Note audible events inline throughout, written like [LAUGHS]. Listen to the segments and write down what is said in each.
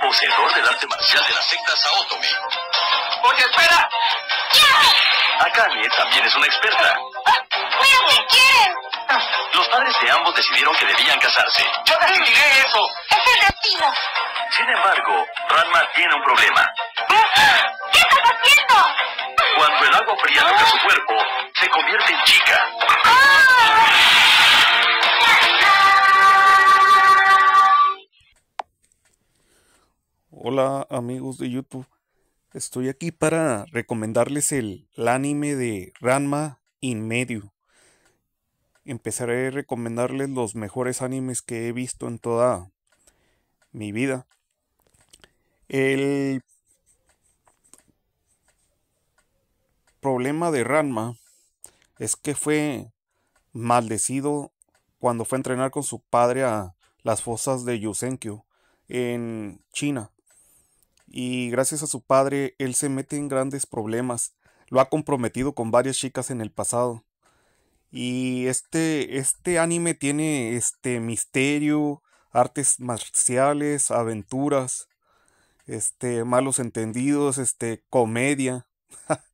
poseedor del arte marcial de la secta Saotome. ¡Oye, espera! ¡Ya! Akane también es una experta. qué quieren! Los padres de ambos decidieron que debían casarse. ¡Yo decidiré eso! ¡Es el destino! Sin embargo, Ranma tiene un problema. ¿Qué estás haciendo? Cuando el agua fría toca su cuerpo, se convierte en chica. ¡Ah! Hola amigos de YouTube, estoy aquí para recomendarles el, anime de Ranma in Medio. Empezaré a recomendarles los mejores animes que he visto en toda mi vida. El problema de Ranma es que fue maldecido cuando fue a entrenar con su padre a las fosas de Yusenkyo en China y gracias a su padre él se mete en grandes problemas. Lo ha comprometido con varias chicas en el pasado. Y este, este anime tiene este misterio, artes marciales, aventuras, este, malos entendidos, este, comedia. [LAUGHS]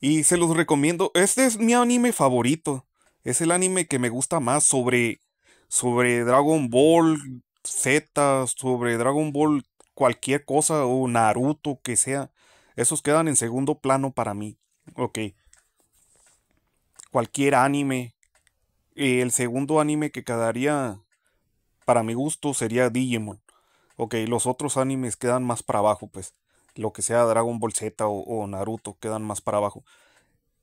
y se los recomiendo. Este es mi anime favorito. Es el anime que me gusta más sobre, sobre Dragon Ball Z, sobre Dragon Ball cualquier cosa o Naruto que sea. Esos quedan en segundo plano para mí. Ok. Cualquier anime. Eh, el segundo anime que quedaría para mi gusto sería Digimon. Ok, los otros animes quedan más para abajo, pues. Lo que sea Dragon Ball Z o, Naruto quedan más para abajo.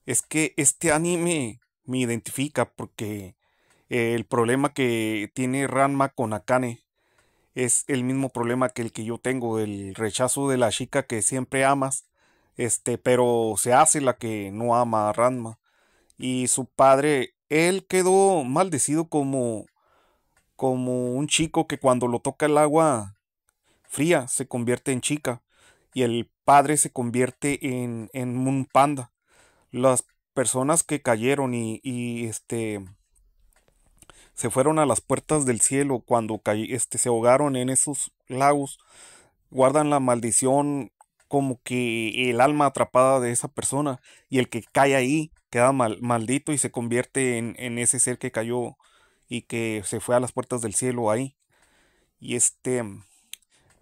Es que este anime me identifica porque eh, el problema que tiene Ranma con Akane es el mismo problema que el que yo tengo, el rechazo de la chica que siempre amas, este, pero se hace la que no ama a Ranma. Y su padre, él quedó maldecido como, como un chico que cuando lo toca el agua fría se convierte en chica y el padre se convierte en, en un panda. Las personas que cayeron y este se fueron a las puertas del cielo cuando este, se ahogaron en esos lagos, guardan la maldición como que el alma atrapada de esa persona y el que cae ahí queda maldito y se convierte en, en, ese ser que cayó y que se fue a las puertas del cielo ahí. Y este,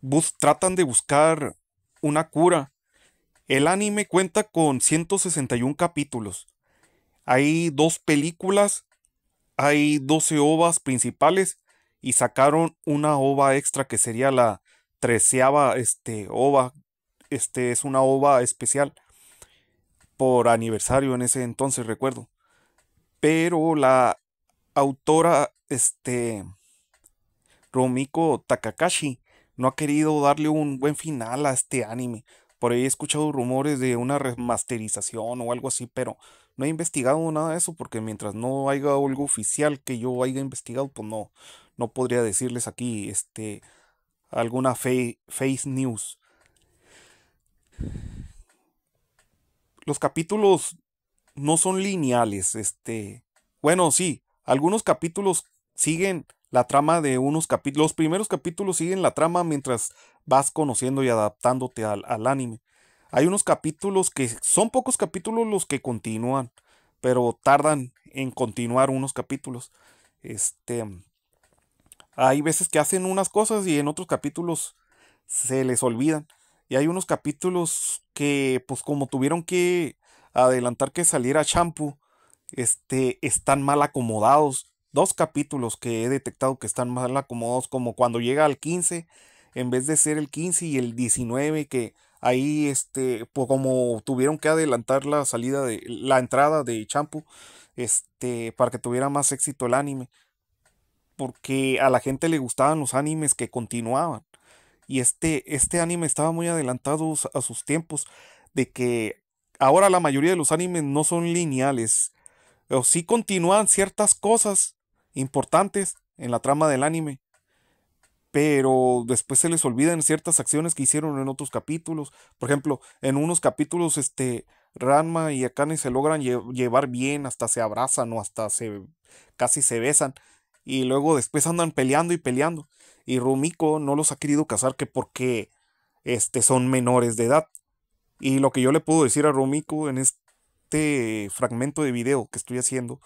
bus, tratan de buscar una cura. El anime cuenta con 161 capítulos. Hay dos películas hay 12 ovas principales y sacaron una ova extra que sería la treceava este, ova. Este es una ova especial por aniversario en ese entonces, recuerdo. Pero la autora, este, Romiko Takakashi, no ha querido darle un buen final a este anime. Por ahí he escuchado rumores de una remasterización o algo así, pero no he investigado nada de eso porque mientras no haya algo oficial que yo haya investigado, pues no, no podría decirles aquí este, alguna face news. Los capítulos no son lineales, este, bueno, sí, algunos capítulos siguen la trama de unos capítulos, los primeros capítulos siguen la trama mientras vas conociendo y adaptándote al anime. Hay unos capítulos que son pocos capítulos los que continúan, pero tardan en continuar unos capítulos. Este, hay veces que hacen unas cosas y en otros capítulos se les olvidan. Y hay unos capítulos que, pues como tuvieron que adelantar que saliera Shampoo, este, están mal acomodados. Dos capítulos que he detectado que están mal acomodados, como cuando llega al 15, en vez de ser el 15 y el 19, que Ahí, este, pues como tuvieron que adelantar la salida de la entrada de Champu, este, para que tuviera más éxito el anime, porque a la gente le gustaban los animes que continuaban. Y este, este anime estaba muy adelantado a sus tiempos, de que ahora la mayoría de los animes no son lineales, o sí continúan ciertas cosas importantes en la trama del anime, pero después se les olvidan ciertas acciones que hicieron en otros capítulos. Por ejemplo, en unos capítulos, este, Ranma y Akane se logran llevar bien, hasta se abrazan o hasta se casi se besan. Y luego después andan peleando y peleando. Y Rumiko no los ha querido casar que porque este, son menores de edad. Y lo que yo le puedo decir a Rumiko en este fragmento de video que estoy haciendo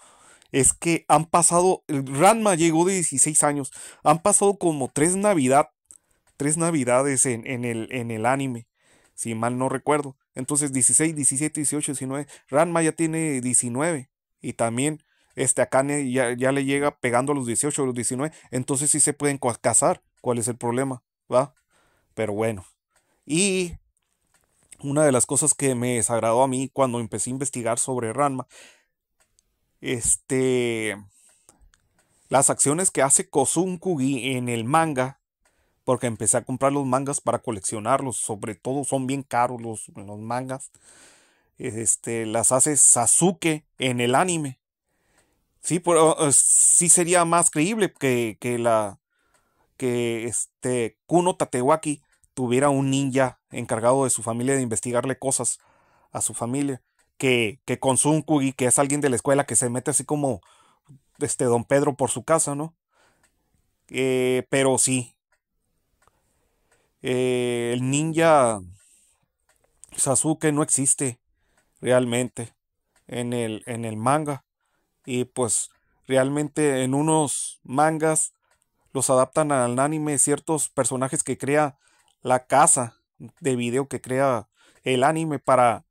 es que han pasado, Ranma llegó de 16 años, han pasado como tres navidad, tres navidades en, el, en el anime, si mal no recuerdo. Entonces 16, 17, 18, 19, Ranma ya tiene 19 y también este acá ya, le llega pegando a los 18 o los 19, entonces sí se pueden casar, ¿cuál es el problema? ¿Va? Pero bueno. Y una de las cosas que me desagradó a mí cuando empecé a investigar sobre Ranma este, las acciones que hace Kugi en el manga, porque empecé a comprar los mangas para coleccionarlos, sobre todo son bien caros los, los mangas, este, las hace Sasuke en el anime. Sí, pero, eh, sí sería más creíble que, la que este Kuno Tatewaki tuviera un ninja encargado de su familia de investigarle cosas a su familia que, que con que es alguien de la escuela que se mete así como este Don Pedro por su casa, ¿no? Eh, pero sí. Eh, el ninja Sasuke no existe realmente en el, en el manga. Y pues realmente en unos mangas los adaptan al anime ciertos personajes que crea la casa de video que crea el anime para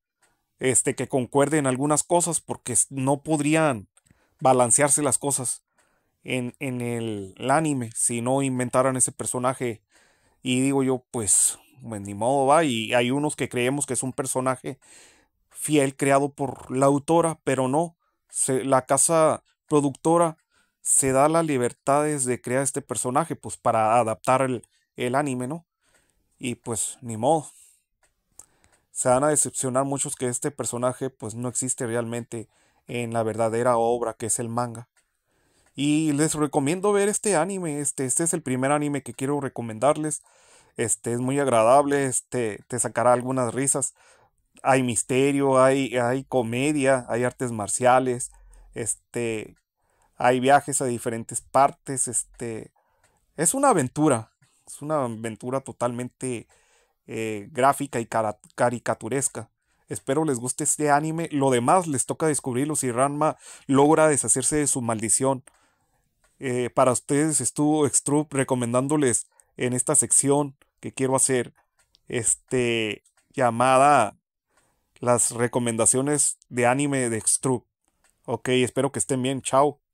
este, que concuerden algunas cosas porque no podrían balancearse las cosas en, el, anime si no inventaran ese personaje. Y digo yo, pues, pues, ni modo va. Y hay unos que creemos que es un personaje fiel creado por la autora, pero no. la casa productora se da las libertades de crear este personaje, pues para adaptar el, el anime, ¿no? Y pues ni modo se van a decepcionar muchos que este personaje pues no existe realmente en la verdadera obra que es el manga. Y les recomiendo ver este anime, este, este es el primer anime que quiero recomendarles. Este es muy agradable, este te sacará algunas risas. Hay misterio, hay, hay comedia, hay artes marciales, este hay viajes a diferentes partes, este es una aventura, es una aventura totalmente eh, gráfica y caricaturesca. Espero les guste este anime. Lo demás les toca descubrirlo si Ranma logra deshacerse de su maldición. Eh, para ustedes estuvo Extrup recomendándoles en esta sección que quiero hacer, este, llamada las recomendaciones de anime de Extrup. Ok, espero que estén bien. Chao.